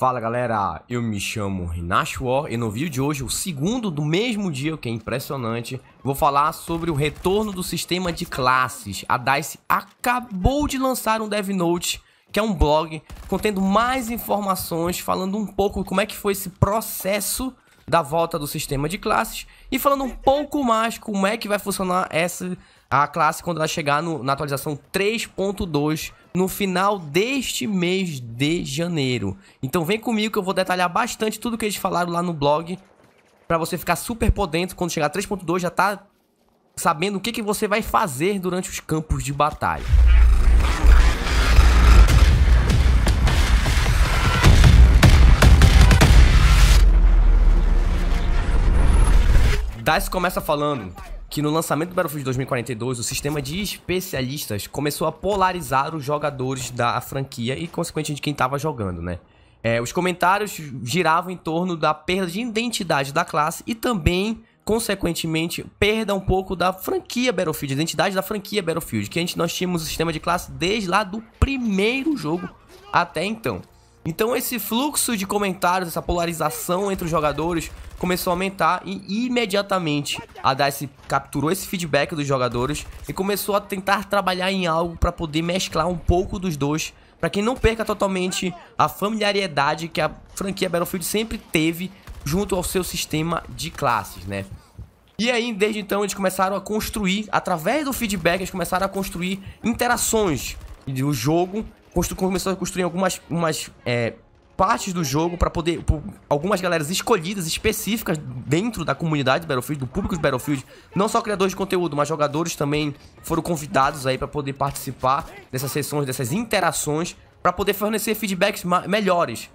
Fala galera, eu me chamo Rinash War e no vídeo de hoje, o segundo do mesmo dia, o que é impressionante, vou falar sobre o retorno do sistema de classes. A DICE acabou de lançar um DevNote, que é um blog contendo mais informações, falando um pouco como é que foi esse processo da volta do sistema de classes e falando um pouco mais como é que vai funcionar essa a classe quando ela chegar no, na atualização 3.2 no final deste mês de janeiro. Então vem comigo que eu vou detalhar bastante tudo que eles falaram lá no blog para você ficar super por dentro quando chegar 3.2 já tá sabendo o que, que você vai fazer durante os campos de batalha. Dice começa falando que no lançamento do Battlefield 2042, o sistema de especialistas começou a polarizar os jogadores da franquia e, consequentemente, de quem estava jogando, né? É, os comentários giravam em torno da perda de identidade da classe e também, consequentemente, perda um pouco da franquia Battlefield, da identidade da franquia Battlefield, que gente nós tínhamos o sistema de classe desde lá do primeiro jogo até então. Então esse fluxo de comentários, essa polarização entre os jogadores começou a aumentar e imediatamente a DICE capturou esse feedback dos jogadores e começou a tentar trabalhar em algo para poder mesclar um pouco dos dois para que não perca totalmente a familiaridade que a franquia Battlefield sempre teve junto ao seu sistema de classes, né? E aí, desde então, eles começaram a construir, através do feedback, eles começaram a construir interações do jogo começou a construir algumas umas, é, partes do jogo para poder algumas galeras escolhidas específicas dentro da comunidade do Battlefield, do público de Battlefield, não só criadores de conteúdo, mas jogadores também foram convidados aí para poder participar dessas sessões, dessas interações para poder fornecer feedbacks melhores,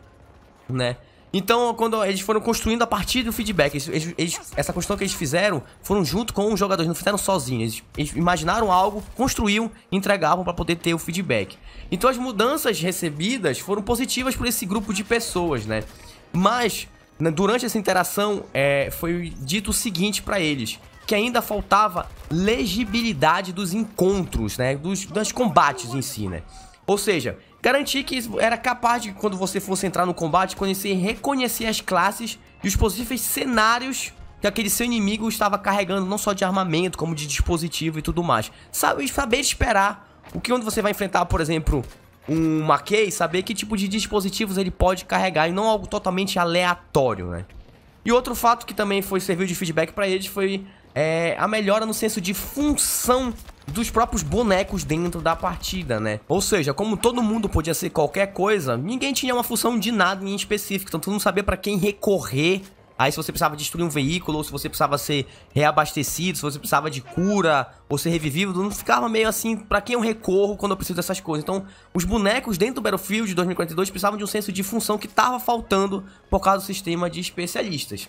né? Então, quando eles foram construindo a partir do feedback, eles, eles, essa construção que eles fizeram foram junto com os jogadores, não fizeram sozinhos. Eles, eles imaginaram algo, construíam e entregavam para poder ter o feedback. Então, as mudanças recebidas foram positivas por esse grupo de pessoas, né? Mas, né, durante essa interação, é, foi dito o seguinte para eles que ainda faltava legibilidade dos encontros, né? Dos, dos combates em si, né? Ou seja, Garantir que era capaz de, quando você fosse entrar no combate, conhecer reconhecer as classes e os possíveis cenários que aquele seu inimigo estava carregando, não só de armamento, como de dispositivo e tudo mais. Saber, saber esperar o que onde você vai enfrentar, por exemplo, um Maquei, saber que tipo de dispositivos ele pode carregar e não algo totalmente aleatório, né? E outro fato que também foi serviu de feedback para eles foi é, a melhora no senso de função dos próprios bonecos dentro da partida, né? Ou seja, como todo mundo podia ser qualquer coisa, ninguém tinha uma função de nada em específico, então tu não sabia para quem recorrer. Aí se você precisava destruir um veículo, ou se você precisava ser reabastecido, se você precisava de cura, ou ser revivido, não ficava meio assim, para quem eu recorro quando eu preciso dessas coisas. Então, os bonecos dentro do Battlefield 2042 precisavam de um senso de função que tava faltando por causa do sistema de especialistas.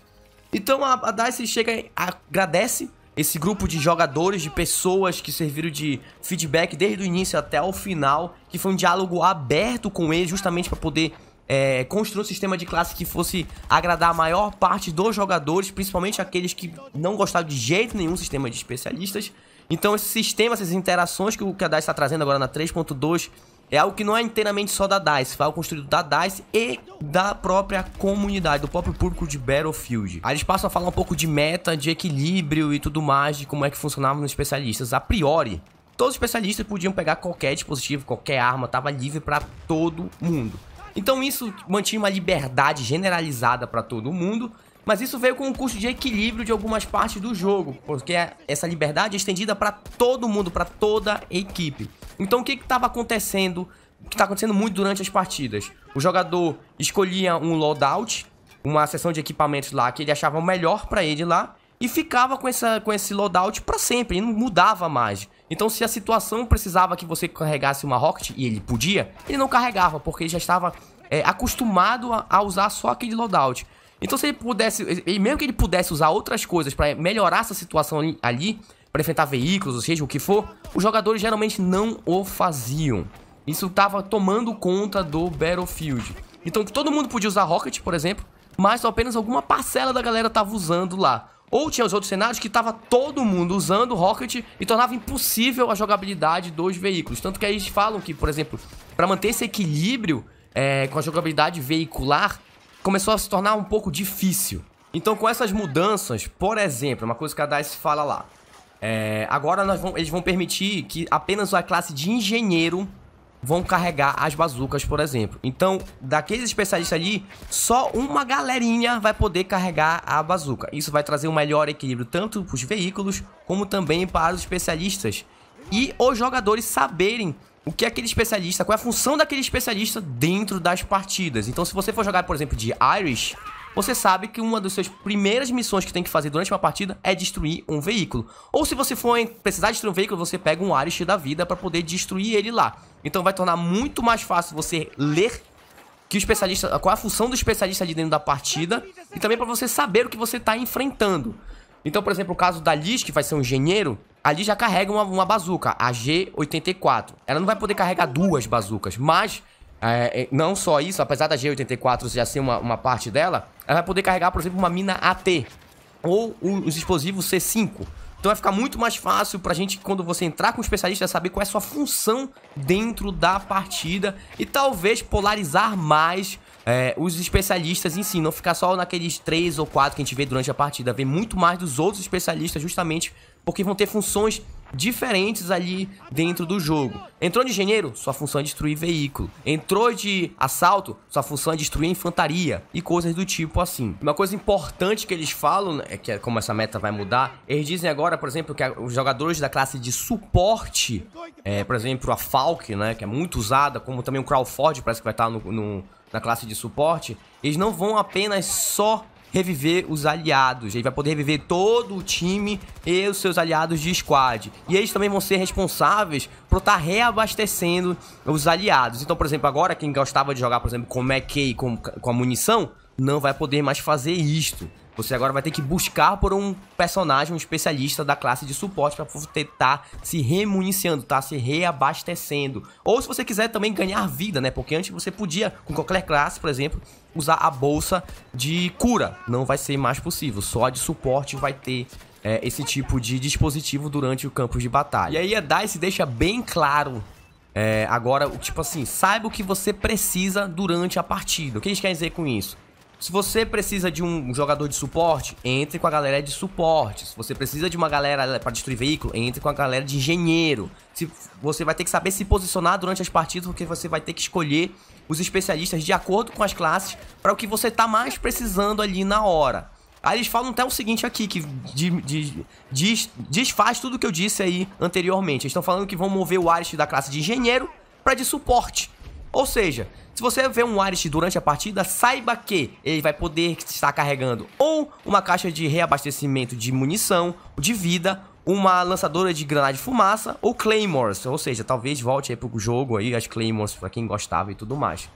Então a, a DICE chega, agradece esse grupo de jogadores, de pessoas que serviram de feedback desde o início até o final, que foi um diálogo aberto com eles justamente para poder é, construir um sistema de classe que fosse agradar a maior parte dos jogadores, principalmente aqueles que não gostaram de jeito nenhum do sistema de especialistas. Então esse sistema, essas interações que o Kadai está trazendo agora na 3.2 é algo que não é inteiramente só da DICE, foi algo construído da DICE e da própria comunidade, do próprio público de Battlefield. Aí eles passam a falar um pouco de meta, de equilíbrio e tudo mais, de como é que funcionavam os especialistas. A priori, todos os especialistas podiam pegar qualquer dispositivo, qualquer arma, tava livre para todo mundo. Então isso mantinha uma liberdade generalizada para todo mundo mas isso veio com um custo de equilíbrio de algumas partes do jogo, porque é essa liberdade é estendida para todo mundo, para toda a equipe. Então o que estava acontecendo, o que está acontecendo muito durante as partidas? O jogador escolhia um loadout, uma seção de equipamentos lá que ele achava melhor para ele lá, e ficava com, essa, com esse loadout para sempre, e não mudava mais. Então, se a situação precisava que você carregasse uma rocket, e ele podia, ele não carregava, porque ele já estava é, acostumado a, a, usar só aquele loadout. Então, se ele pudesse, mesmo que ele pudesse usar outras coisas para melhorar essa situação ali, ali para enfrentar veículos, ou seja, o que for, os jogadores geralmente não o faziam. Isso estava tomando conta do Battlefield. Então, todo mundo podia usar Rocket, por exemplo, mas apenas alguma parcela da galera estava usando lá. Ou tinha os outros cenários que estava todo mundo usando Rocket e tornava impossível a jogabilidade dos veículos. Tanto que aí eles falam que, por exemplo, para manter esse equilíbrio é, com a jogabilidade veicular, começou a se tornar um pouco difícil. Então, com essas mudanças, por exemplo, uma coisa que a DICE fala lá. É, agora vamos, eles vão permitir que apenas a classe de engenheiro vão carregar as bazucas, por exemplo. Então, daqueles especialistas ali, só uma galerinha vai poder carregar a bazuca. Isso vai trazer um melhor equilíbrio tanto para os veículos, como também para os especialistas. E os jogadores saberem o que é aquele especialista, qual é a função daquele especialista dentro das partidas. Então, se você for jogar, por exemplo, de Irish, você sabe que uma das suas primeiras missões que tem que fazer durante uma partida é destruir um veículo. Ou se você for precisar destruir um veículo, você pega um Irish da vida para poder destruir ele lá. Então vai tornar muito mais fácil você ler que o especialista, qual é a função do especialista ali dentro da partida e também para você saber o que você está enfrentando. Então, por exemplo, o caso da Liz, que vai ser um engenheiro, ali já carrega uma, uma bazuca, a G84. Ela não vai poder carregar duas bazucas, mas é, é não só isso, apesar da G84 já ser uma, uma parte dela, ela vai poder carregar, por exemplo, uma mina AT ou os explosivos C5. Então vai ficar muito mais fácil pra gente, quando você entrar com o especialista, saber qual é a sua função dentro da partida e talvez polarizar mais é, os especialistas em si, não ficar só naqueles três ou quatro que a gente vê durante a partida, ver muito mais dos outros especialistas justamente porque vão ter funções diferentes ali dentro do jogo. Entrou de engenheiro? Sua função é destruir veículo. Entrou de assalto? Sua função é destruir infantaria e coisas do tipo assim. Uma coisa importante que eles falam, né, é que é como essa meta vai mudar, eles dizem agora, por exemplo, que os jogadores da classe de suporte, é, por exemplo, a Falk, né, que é muito usada, como também o Crawford, parece que vai estar no, no na classe de suporte, eles não vão apenas só reviver os aliados. Ele vai poder reviver todo o time e os seus aliados de squad. E eles também vão ser responsáveis por estar tá reabastecendo os aliados. Então, por exemplo, agora quem gostava de jogar, por exemplo, com o McKay com, com a munição, não vai poder mais fazer isto. Você agora vai ter que buscar por um personagem, um especialista da classe de suporte para poder estar tá se remuniciando, tá se reabastecendo. Ou se você quiser também ganhar vida, né? Porque antes você podia, com qualquer classe, por exemplo, usar a bolsa de cura. Não vai ser mais possível, só a de suporte vai ter é, esse tipo de dispositivo durante o campo de batalha. E aí a DICE deixa bem claro é, agora, tipo assim, saiba o que você precisa durante a partida. O que eles querem dizer com isso? Se você precisa de um jogador de suporte, entre com a galera de suporte. Se você precisa de uma galera para destruir veículo, entre com a galera de engenheiro. Se você vai ter que saber se posicionar durante as partidas, porque você vai ter que escolher os especialistas de acordo com as classes para o que você tá mais precisando ali na hora. Aí eles falam até o seguinte aqui, que de, de, diz, desfaz tudo que eu disse aí anteriormente. Eles estão falando que vão mover o Arish da classe de engenheiro para de suporte. Ou seja, se você vê um Arist durante a partida, saiba que ele vai poder estar carregando ou uma caixa de reabastecimento de munição, de vida, uma lançadora de granada de fumaça ou Claymores, ou seja, talvez volte aí pro jogo aí as Claymores para quem gostava e tudo mais.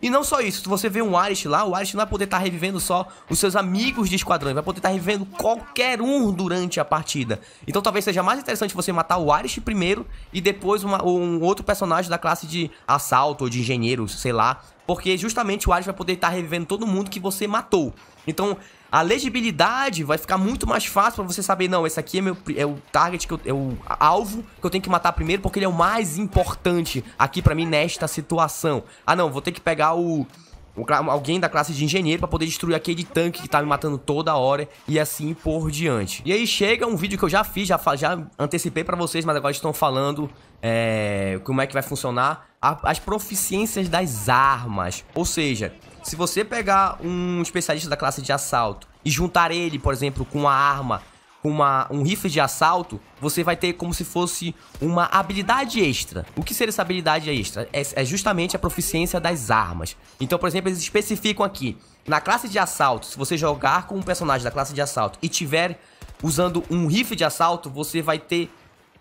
E não só isso, se você vê um Arish lá, o Arish não vai poder estar tá revivendo só os seus amigos de esquadrão, ele vai poder estar tá revivendo qualquer um durante a partida. Então talvez seja mais interessante você matar o Arish primeiro e depois uma, um outro personagem da classe de assalto ou de engenheiro, sei lá, porque justamente o Ares vai poder estar tá revivendo todo mundo que você matou. Então, a legibilidade vai ficar muito mais fácil pra você saber, não, esse aqui é, meu, é o target, que eu, é o alvo que eu tenho que matar primeiro, porque ele é o mais importante aqui pra mim nesta situação. Ah, não, vou ter que pegar o... o alguém da classe de engenheiro pra poder destruir aquele tanque que tá me matando toda hora e assim por diante. E aí chega um vídeo que eu já fiz, já, já antecipei pra vocês, mas agora estão falando é, como é que vai funcionar a, as proficiências das armas. Ou seja, se você pegar um especialista da classe de assalto e juntar ele, por exemplo, com uma arma, com uma, um rifle de assalto, você vai ter como se fosse uma habilidade extra. O que seria essa habilidade extra? É, é justamente a proficiência das armas. Então, por exemplo, eles especificam aqui, na classe de assalto, se você jogar com um personagem da classe de assalto e tiver usando um rifle de assalto, você vai ter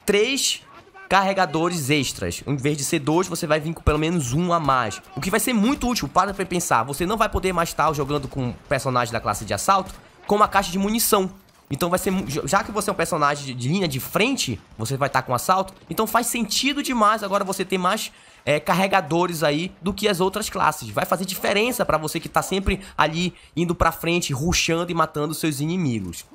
três carregadores extras. Em vez de ser dois, você vai vir com pelo menos um a mais. O que vai ser muito útil, para pra pensar. Você não vai poder mais estar jogando com um personagem da classe de assalto com uma caixa de munição. Então vai ser. Já que você é um personagem de linha de frente, você vai estar com assalto. Então faz sentido demais agora você ter mais é, carregadores aí do que as outras classes. Vai fazer diferença para você que está sempre ali indo para frente, ruxando e matando seus inimigos.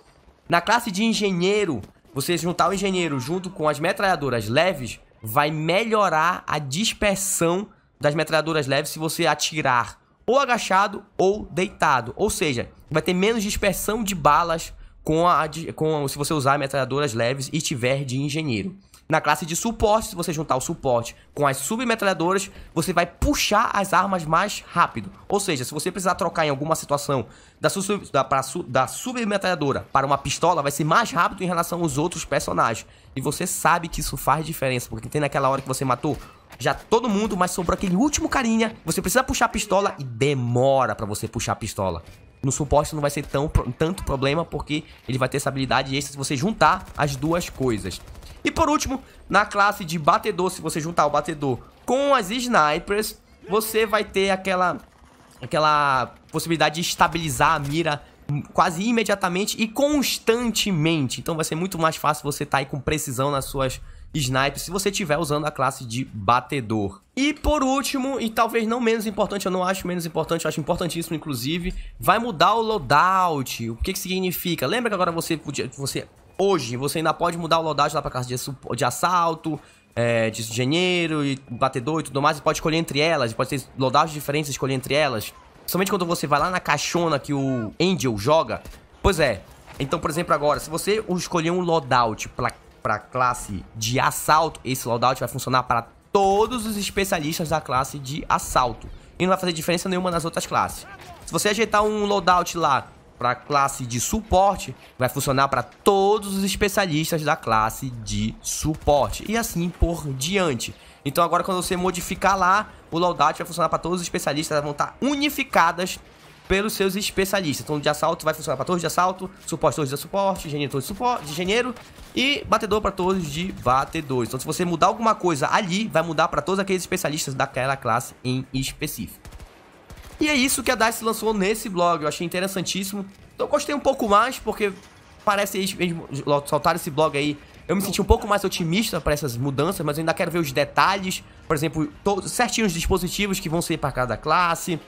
Na classe de engenheiro, você juntar o engenheiro junto com as metralhadoras leves vai melhorar a dispersão das metralhadoras leves se você atirar ou agachado ou deitado. Ou seja, vai ter menos dispersão de balas com a, com, se você usar metralhadoras leves e tiver de engenheiro. Na classe de suporte, se você juntar o suporte com as submetralhadoras, você vai puxar as armas mais rápido. Ou seja, se você precisar trocar em alguma situação da, da, pra, da submetralhadora para uma pistola, vai ser mais rápido em relação aos outros personagens. E você sabe que isso faz diferença, porque tem naquela hora que você matou já todo mundo, mas sobrou aquele último carinha. Você precisa puxar a pistola e demora para você puxar a pistola. No suporte não vai ser tão, tanto problema, porque ele vai ter essa habilidade extra se você juntar as duas coisas. E por último, na classe de batedor, se você juntar o batedor com as snipers, você vai ter aquela, aquela possibilidade de estabilizar a mira quase imediatamente e constantemente. Então vai ser muito mais fácil você estar tá aí com precisão nas suas snipers se você estiver usando a classe de batedor. E por último, e talvez não menos importante, eu não acho menos importante, eu acho importantíssimo inclusive, vai mudar o loadout. O que que significa? Lembra que agora você podia, você hoje você ainda pode mudar o loadout lá pra classe de, de assalto, é, de engenheiro e batedor e tudo mais. Você pode escolher entre elas, pode ter loadouts diferentes escolher entre elas. Somente quando você vai lá na caixona que o Angel joga. Pois é. Então, por exemplo, agora, se você escolher um loadout pra, pra classe de assalto, esse loadout vai funcionar para todos os especialistas da classe de assalto. E não vai fazer diferença nenhuma nas outras classes. Se você ajeitar um loadout lá para a classe de suporte, vai funcionar para todos os especialistas da classe de suporte e assim por diante. Então agora quando você modificar lá, o Laudat vai funcionar para todos os especialistas, elas vão estar tá unificadas pelos seus especialistas. Então, de assalto vai funcionar para todos de assalto, suporte todos de suporte, engenheiro todos de suporte, engenheiro e batedor para todos de batedores. Então, se você mudar alguma coisa ali, vai mudar para todos aqueles especialistas daquela classe em específico. E é isso que a DICE lançou nesse blog, eu achei interessantíssimo. Então gostei um pouco mais, porque parece eles mesmo esse blog aí. Eu me senti um pouco mais otimista para essas mudanças, mas eu ainda quero ver os detalhes. Por exemplo, todos, certinho os dispositivos que vão ser para cada classe.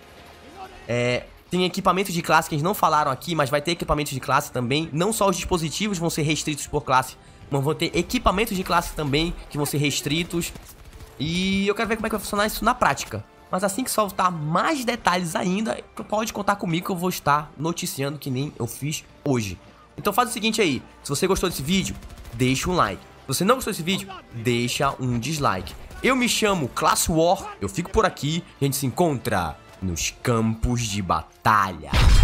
É, tem equipamento de classe que eles não falaram aqui, mas vai ter equipamento de classe também. Não só os dispositivos vão ser restritos por classe, mas vão ter equipamentos de classe também que vão ser restritos. E eu quero ver como é que vai funcionar isso na prática. Mas assim que soltar mais detalhes ainda, pode contar comigo que eu vou estar noticiando que nem eu fiz hoje. Então faz o seguinte aí, se você gostou desse vídeo, deixa um like. Se você não gostou desse vídeo, deixa um dislike. Eu me chamo Class War, eu fico por aqui, a gente se encontra nos campos de batalha.